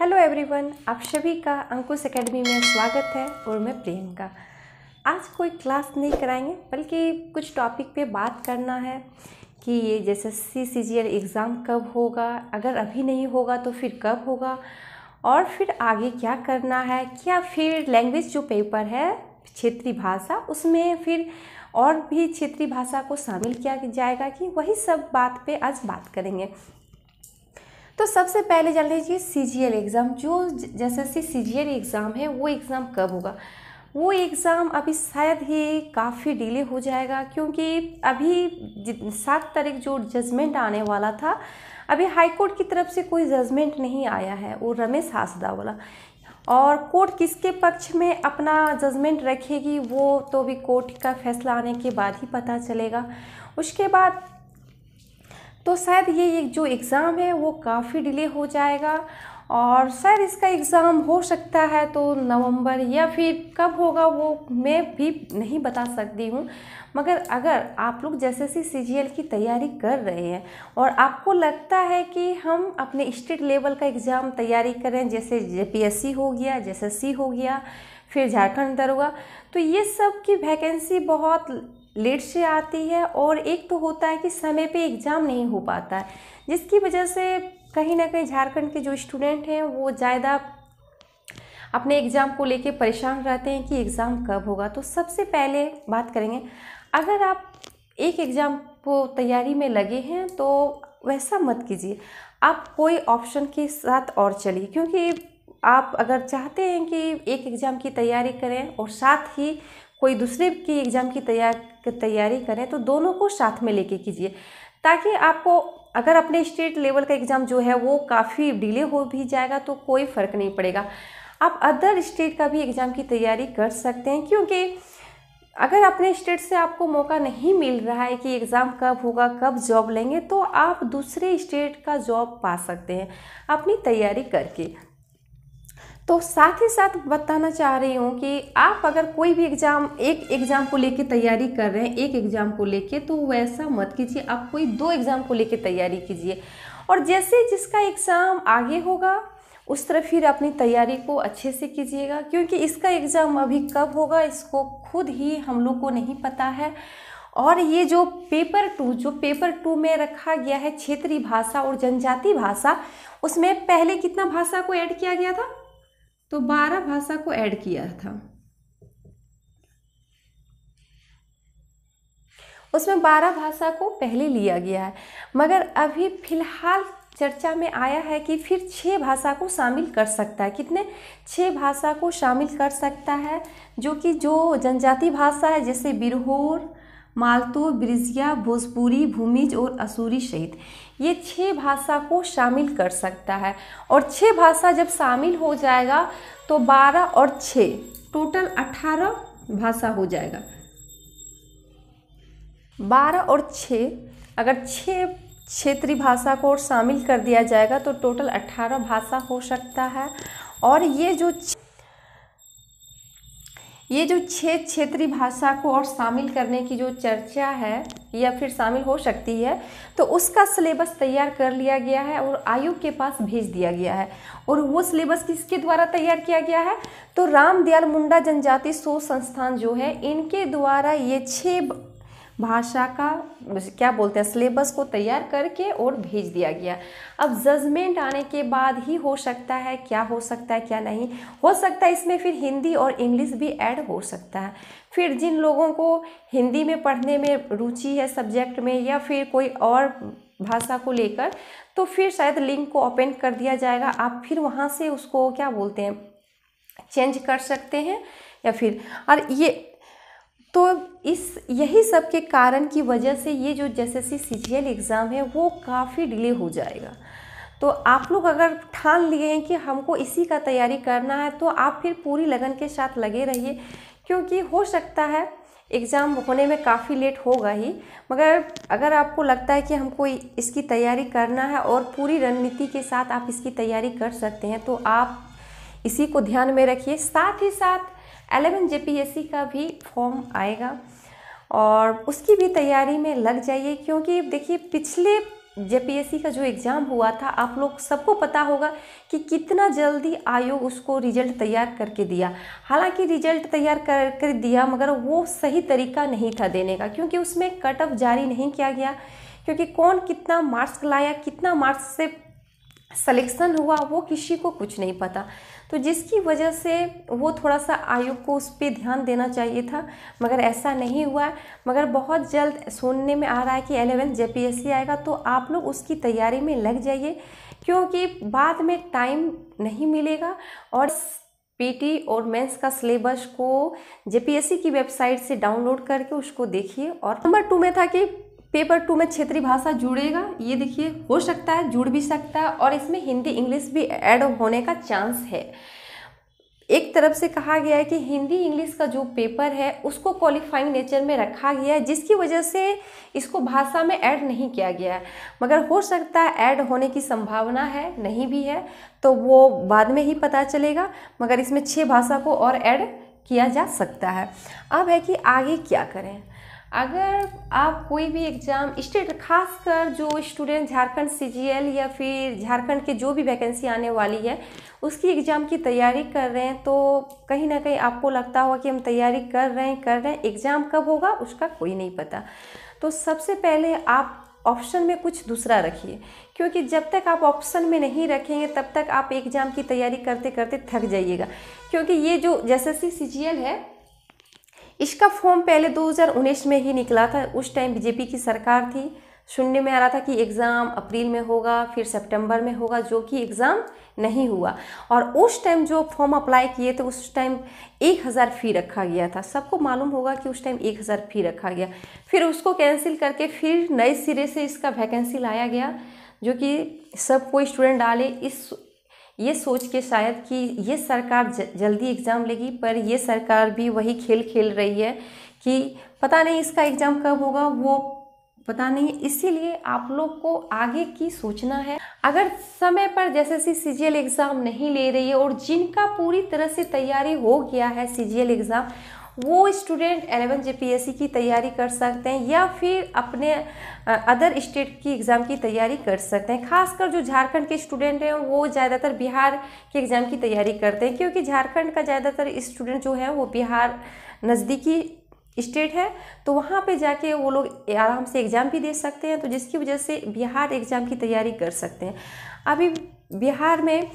hello everyone आप सभी का अंकुश एकेडमी में स्वागत है और मैं प्रियंका आज कोई क्लास नहीं कराएंगे बल्कि कुछ टॉपिक पे बात करना है कि ये जैसे सी सी जी एल एग्ज़ाम कब होगा अगर अभी नहीं होगा तो फिर कब होगा और फिर आगे क्या करना है क्या फिर लैंग्वेज जो पेपर है क्षेत्रीय भाषा उसमें फिर और भी क्षेत्रीय भाषा को शामिल किया जाएगा कि वही सब बात पे आज बात करेंगे तो सबसे पहले जान लीजिए सी एग्ज़ाम जो जैसे सी सी एग्ज़ाम है वो एग्ज़ाम कब होगा वो एग्ज़ाम अभी शायद ही काफ़ी डिले हो जाएगा क्योंकि अभी सात तारीख जो जजमेंट आने वाला था अभी हाई कोर्ट की तरफ से कोई जजमेंट नहीं आया है वो रमेश हासदा वाला और कोर्ट किसके पक्ष में अपना जजमेंट रखेगी वो तो भी कोर्ट का फैसला आने के बाद ही पता चलेगा उसके बाद तो शायद ये जो एग्ज़ाम है वो काफ़ी डिले हो जाएगा और शायद इसका एग्ज़ाम हो सकता है तो नवंबर या फिर कब होगा वो मैं भी नहीं बता सकती हूँ मगर अगर आप लोग जैसे सी सी की तैयारी कर रहे हैं और आपको लगता है कि हम अपने स्टेट लेवल का एग्ज़ाम तैयारी करें जैसे जे हो गया जे हो गया फिर झारखंड दरोगा तो ये सब की वैकेंसी बहुत लेट से आती है और एक तो होता है कि समय पे एग्ज़ाम नहीं हो पाता है जिसकी वजह से कहीं ना कहीं झारखंड के जो स्टूडेंट हैं वो ज़्यादा अपने एग्ज़ाम को लेके परेशान रहते हैं कि एग्ज़ाम कब होगा तो सबसे पहले बात करेंगे अगर आप एक एग्ज़ाम को तैयारी में लगे हैं तो वैसा मत कीजिए आप कोई ऑप्शन के साथ और चलिए क्योंकि आप अगर चाहते हैं कि एक एग्ज़ाम की तैयारी करें और साथ ही कोई दूसरे की एग्ज़ाम की तैयार तैयारी करें तो दोनों को साथ में लेके कीजिए ताकि आपको अगर अपने स्टेट लेवल का एग्ज़ाम जो है वो काफ़ी डिले हो भी जाएगा तो कोई फ़र्क नहीं पड़ेगा आप अदर स्टेट का भी एग्ज़ाम की तैयारी कर सकते हैं क्योंकि अगर अपने स्टेट से आपको मौका नहीं मिल रहा है कि एग्ज़ाम कब होगा कब जॉब लेंगे तो आप दूसरे स्टेट का जॉब पा सकते हैं अपनी तैयारी करके तो साथ ही साथ बताना चाह रही हूँ कि आप अगर कोई भी एग्ज़ाम एक एग्ज़ाम को लेके तैयारी कर रहे हैं एक एग्ज़ाम को लेके तो वैसा मत कीजिए आप कोई दो एग्ज़ाम को लेके तैयारी कीजिए और जैसे जिसका एग्ज़ाम आगे होगा उस तरह फिर अपनी तैयारी को अच्छे से कीजिएगा क्योंकि इसका एग्ज़ाम अभी कब होगा इसको खुद ही हम लोग को नहीं पता है और ये जो पेपर टू जो पेपर टू में रखा गया है क्षेत्रीय भाषा और जनजाति भाषा उसमें पहले कितना भाषा को ऐड किया गया था तो बारह भाषा को ऐड किया था उसमें बारह भाषा को पहले लिया गया है मगर अभी फिलहाल चर्चा में आया है कि फिर छः भाषा को शामिल कर सकता है कितने छः भाषा को शामिल कर सकता है जो कि जो जनजाति भाषा है जैसे बिरहोर मालतो ब्रिजिया भोजपुरी भूमिज और असूरी सहित ये छह भाषा को शामिल कर सकता है और छह भाषा जब शामिल हो जाएगा तो बारह और छ टोटल अठारह भाषा हो जाएगा बारह और छ अगर छ क्षेत्रीय भाषा को और शामिल कर दिया जाएगा तो टोटल अट्ठारह भाषा हो सकता है और ये जो ये जो छः क्षेत्रीय भाषा को और शामिल करने की जो चर्चा है या फिर शामिल हो सकती है तो उसका सिलेबस तैयार कर लिया गया है और आयोग के पास भेज दिया गया है और वो सिलेबस किसके द्वारा तैयार किया गया है तो रामदयाल मुंडा जनजाति शोध संस्थान जो है इनके द्वारा ये छः भाषा का क्या बोलते हैं सिलेबस को तैयार करके और भेज दिया गया अब जजमेंट आने के बाद ही हो सकता है क्या हो सकता है क्या नहीं हो सकता है इसमें फिर हिंदी और इंग्लिश भी ऐड हो सकता है फिर जिन लोगों को हिंदी में पढ़ने में रुचि है सब्जेक्ट में या फिर कोई और भाषा को लेकर तो फिर शायद लिंक को ओपन कर दिया जाएगा आप फिर वहाँ से उसको क्या बोलते हैं चेंज कर सकते हैं या फिर और ये तो इस यही सब के कारण की वजह से ये जो जैसे सी सी एग्ज़ाम है वो काफ़ी डिले हो जाएगा तो आप लोग अगर ठान लिए हैं कि हमको इसी का तैयारी करना है तो आप फिर पूरी लगन के साथ लगे रहिए क्योंकि हो सकता है एग्ज़ाम होने में काफ़ी लेट होगा ही मगर अगर आपको लगता है कि हमको इसकी तैयारी करना है और पूरी रणनीति के साथ आप इसकी तैयारी कर सकते हैं तो आप इसी को ध्यान में रखिए साथ ही साथ एलेवन जे का भी फॉर्म आएगा और उसकी भी तैयारी में लग जाइए क्योंकि देखिए पिछले जे का जो एग्ज़ाम हुआ था आप लोग सबको पता होगा कि कितना जल्दी आयोग उसको रिजल्ट तैयार करके दिया हालांकि रिजल्ट तैयार कर कर दिया मगर वो सही तरीका नहीं था देने का क्योंकि उसमें कट ऑफ जारी नहीं किया गया क्योंकि कौन कितना मार्क्स लाया कितना मार्क्स से सलेक्शन हुआ वो किसी को कुछ नहीं पता तो जिसकी वजह से वो थोड़ा सा आयोग को उस पर ध्यान देना चाहिए था मगर ऐसा नहीं हुआ मगर बहुत जल्द सुनने में आ रहा है कि एलेवेंथ जे आएगा तो आप लोग उसकी तैयारी में लग जाइए क्योंकि बाद में टाइम नहीं मिलेगा और पीटी और मेंस का सिलेबस को जेपीएससी की वेबसाइट से डाउनलोड करके उसको देखिए और नंबर टू में था कि पेपर टू में क्षेत्रीय भाषा जुड़ेगा ये देखिए हो सकता है जुड़ भी सकता है और इसमें हिंदी इंग्लिश भी ऐड होने का चांस है एक तरफ से कहा गया है कि हिंदी इंग्लिश का जो पेपर है उसको क्वालिफाइंग नेचर में रखा गया है जिसकी वजह से इसको भाषा में ऐड नहीं किया गया है मगर हो सकता है ऐड होने की संभावना है नहीं भी है तो वो बाद में ही पता चलेगा मगर इसमें छः भाषा को और ऐड किया जा सकता है अब है कि आगे क्या करें अगर आप कोई भी एग्ज़ाम स्टेट खासकर जो स्टूडेंट झारखंड सीजीएल या फिर झारखंड के जो भी वैकेंसी आने वाली है उसकी एग्ज़ाम की तैयारी कर रहे हैं तो कहीं ना कहीं आपको लगता होगा कि हम तैयारी कर रहे हैं कर रहे हैं एग्ज़ाम कब होगा उसका कोई नहीं पता तो सबसे पहले आप ऑप्शन में कुछ दूसरा रखिए क्योंकि जब तक आप ऑप्शन में नहीं रखेंगे तब तक आप एग्ज़ाम की तैयारी करते करते थक जाइएगा क्योंकि ये जो जैसे सी है इसका फॉर्म पहले दो में ही निकला था उस टाइम बीजेपी की सरकार थी सुनने में आ रहा था कि एग्ज़ाम अप्रैल में होगा फिर सितंबर में होगा जो कि एग्ज़ाम नहीं हुआ और उस टाइम जो फॉर्म अप्लाई किए थे उस टाइम एक हज़ार फ़ी रखा गया था सबको मालूम होगा कि उस टाइम एक हज़ार फ़ी रखा गया फिर उसको कैंसिल करके फिर नए सिरे से इसका वैकेंसी लाया गया जो कि सब कोई स्टूडेंट डाले इस ये सोच के शायद कि ये सरकार जल्दी एग्ज़ाम लेगी पर ये सरकार भी वही खेल खेल रही है कि पता नहीं इसका एग्ज़ाम कब होगा वो पता नहीं इसीलिए आप लोग को आगे की सोचना है अगर समय पर जैसे सी सी एग्ज़ाम नहीं ले रही है और जिनका पूरी तरह से तैयारी हो गया है सी एग्ज़ाम वो स्टूडेंट एलेवन जे की तैयारी कर सकते हैं या फिर अपने अदर स्टेट की एग्ज़ाम की तैयारी कर सकते हैं खासकर जो झारखंड के स्टूडेंट हैं वो ज़्यादातर बिहार के एग्ज़ाम की तैयारी करते हैं क्योंकि झारखंड का ज़्यादातर स्टूडेंट जो है वो बिहार नज़दीकी स्टेट है तो वहाँ पे जाके वो लोग आराम से एग्ज़ाम भी दे सकते हैं तो जिसकी वजह से बिहार एग्ज़ाम की तैयारी कर सकते हैं अभी बिहार में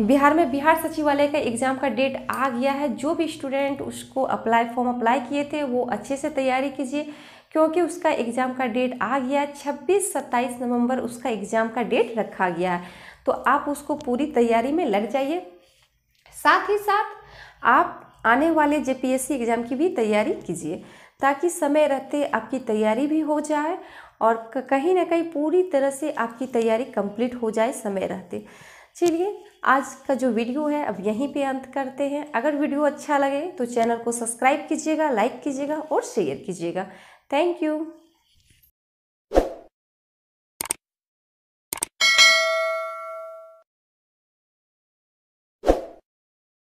बिहार में बिहार सचिवालय का एग्ज़ाम का डेट आ गया है जो भी स्टूडेंट उसको अप्लाई फॉर्म अप्लाई किए थे वो अच्छे से तैयारी कीजिए क्योंकि उसका एग्ज़ाम का डेट आ गया है छब्बीस सत्ताईस नवंबर उसका एग्ज़ाम का डेट रखा गया है तो आप उसको पूरी तैयारी में लग जाइए साथ ही साथ आप आने वाले जे एग्ज़ाम की भी तैयारी कीजिए ताकि समय रहते आपकी तैयारी भी हो जाए और कहीं ना कहीं पूरी तरह से आपकी तैयारी कंप्लीट हो जाए समय रहते चलिए आज का जो वीडियो है अब यहीं पे अंत करते हैं अगर वीडियो अच्छा लगे तो चैनल को सब्सक्राइब कीजिएगा लाइक कीजिएगा और शेयर कीजिएगा थैंक यू